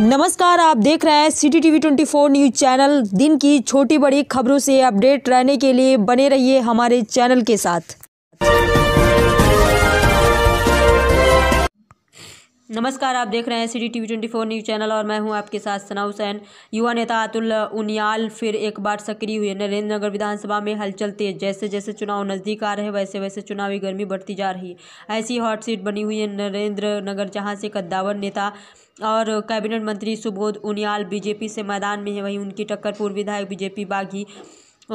नमस्कार आप देख रहे हैं V twenty four news channel दिन की छोटी बड़ी खबरों से अपडेट रहने के लिए बने रहिए हमारे चैनल के साथ नमस्कार आप देख रहे हैं C D T V twenty four news channel और मैं हूं आपके साथ सना हुसैन युवा नेता अतुल उनियाल फिर एक बार सक्रिय हुए नरेंद्र नगर विधानसभा में हलचल तेज जैसे जैसे चुनाव नज़दीक आ रहे हैं वैसे वैसे चुनावी गर्मी बढ़ती जा रही है ऐसी हॉट सीट बनी हुई है नरेंद्र नगर जहाँ से कद्दावर नेता और कैबिनेट मंत्री सुबोध उनियाल बीजेपी से मैदान में है वहीं उनकी टक्कर पूर्व विधायक बीजेपी बागी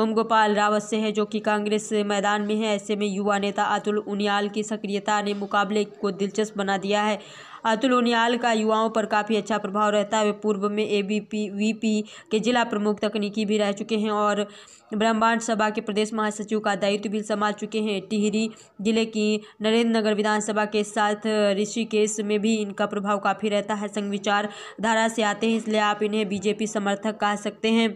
ओम गोपाल रावत से है जो कि कांग्रेस मैदान में है ऐसे में युवा नेता अतुल उनियाल की सक्रियता ने मुकाबले को दिलचस्प बना दिया है अतुल उनियाल का युवाओं पर काफ़ी अच्छा प्रभाव रहता है वे पूर्व में A B P V P के जिला प्रमुख तकनीकी भी रह चुके हैं और ब्रह्मांड सभा के प्रदेश महासचिव का दायित्व भी संभाल चुके हैं टिहरी जिले की नरेंद्र नगर विधानसभा के साथ ऋषिकेश में भी इनका प्रभाव काफ़ी रहता है संघ विचार धारा से आते हैं इसलिए आप इन्हें बीजेपी समर्थक कह सकते हैं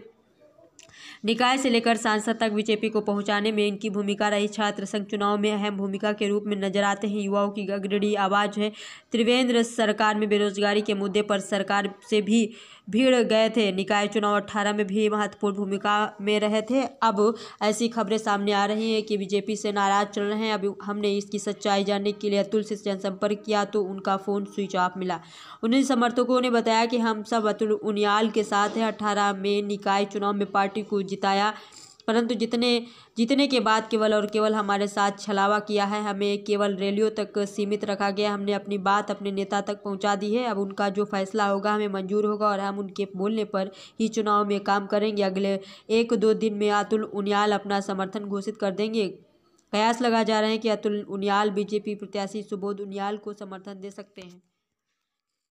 निकाय से लेकर सांसद तक बीजेपी को पहुंचाने में इनकी भूमिका रही छात्र संघ चुनाव में अहम भूमिका के रूप में नजर आते हैं युवाओं की अग्रणी आवाज है त्रिवेंद्र सरकार में बेरोजगारी के मुद्दे पर सरकार से भी भीड़ गए थे निकाय चुनाव 18 में भी महत्वपूर्ण भूमिका में रहे थे अब ऐसी खबरें सामने आ रही हैं कि बीजेपी से नाराज चल रहे हैं अभी हमने इसकी सच्चाई जानने के लिए अतुल से जनसंपर्क किया तो उनका फ़ोन स्विच ऑफ मिला उन्हीं समर्थकों ने बताया कि हम सब अतुल उनियाल के साथ हैं अट्ठारह में निकाय चुनाव में पार्टी को जिताया परंतु जितने जीतने के बाद केवल और केवल हमारे साथ छलावा किया है हमें केवल रैलियों तक सीमित रखा गया हमने अपनी बात अपने नेता तक पहुंचा दी है अब उनका जो फैसला होगा हमें मंजूर होगा और हम उनके बोलने पर ही चुनाव में काम करेंगे अगले एक दो दिन में अतुल उनियाल अपना समर्थन घोषित कर देंगे कयास लगा जा रहे हैं कि अतुल उनियाल बीजेपी प्रत्याशी सुबोध उनियाल को समर्थन दे सकते हैं